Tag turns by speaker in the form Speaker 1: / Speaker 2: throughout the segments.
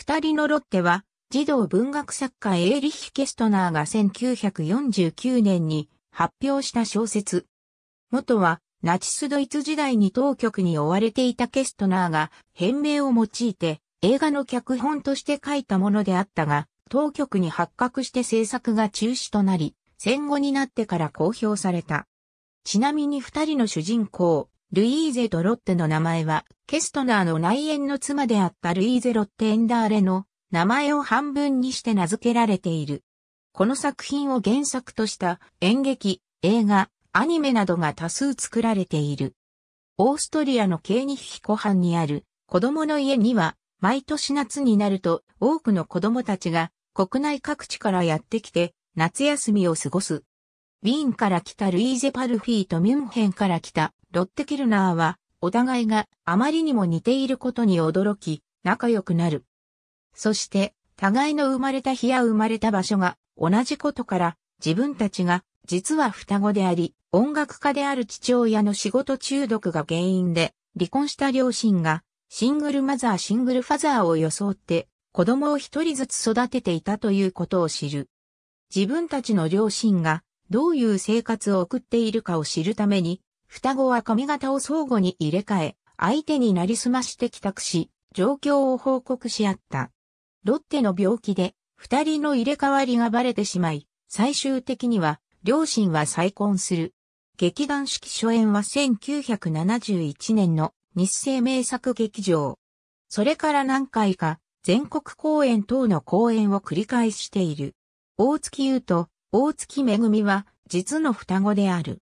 Speaker 1: 二人のロッテは、児童文学作家エーリッヒ・ケストナーが1949年に発表した小説。元は、ナチスドイツ時代に当局に追われていたケストナーが、変名を用いて、映画の脚本として書いたものであったが、当局に発覚して制作が中止となり、戦後になってから公表された。ちなみに二人の主人公、ルイーゼとロッテの名前は、ケストナーの内縁の妻であったルイーゼ・ロッテ・エンダーレの名前を半分にして名付けられている。この作品を原作とした演劇、映画、アニメなどが多数作られている。オーストリアのケーニヒコハンにある子供の家には、毎年夏になると多くの子供たちが国内各地からやってきて夏休みを過ごす。ウィーンから来たルイーゼ・パルフィーとミュンヘンから来たロッテケルナーは、お互いがあまりにも似ていることに驚き、仲良くなる。そして、互いの生まれた日や生まれた場所が同じことから、自分たちが実は双子であり、音楽家である父親の仕事中毒が原因で、離婚した両親が、シングルマザーシングルファザーを装って、子供を一人ずつ育てていたということを知る。自分たちの両親がどういう生活を送っているかを知るために、双子は髪型を相互に入れ替え、相手になりすまして帰宅し、状況を報告し合った。ロッテの病気で、二人の入れ替わりがバレてしまい、最終的には、両親は再婚する。劇団式初演は1971年の日清名作劇場。それから何回か全国公演等の公演を繰り返している。大月優と大月めぐみは実の双子である。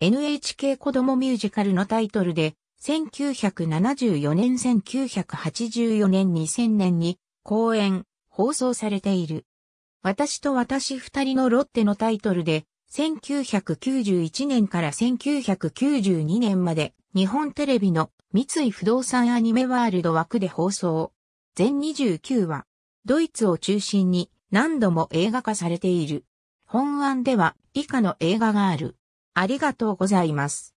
Speaker 1: NHK 子供ミュージカルのタイトルで、1974年1984年2000年に公演、放送されている。私と私二人のロッテのタイトルで、1991年から1992年まで日本テレビの三井不動産アニメワールド枠で放送。全29話。ドイツを中心に何度も映画化されている。本案では以下の映画がある。ありがとうございます。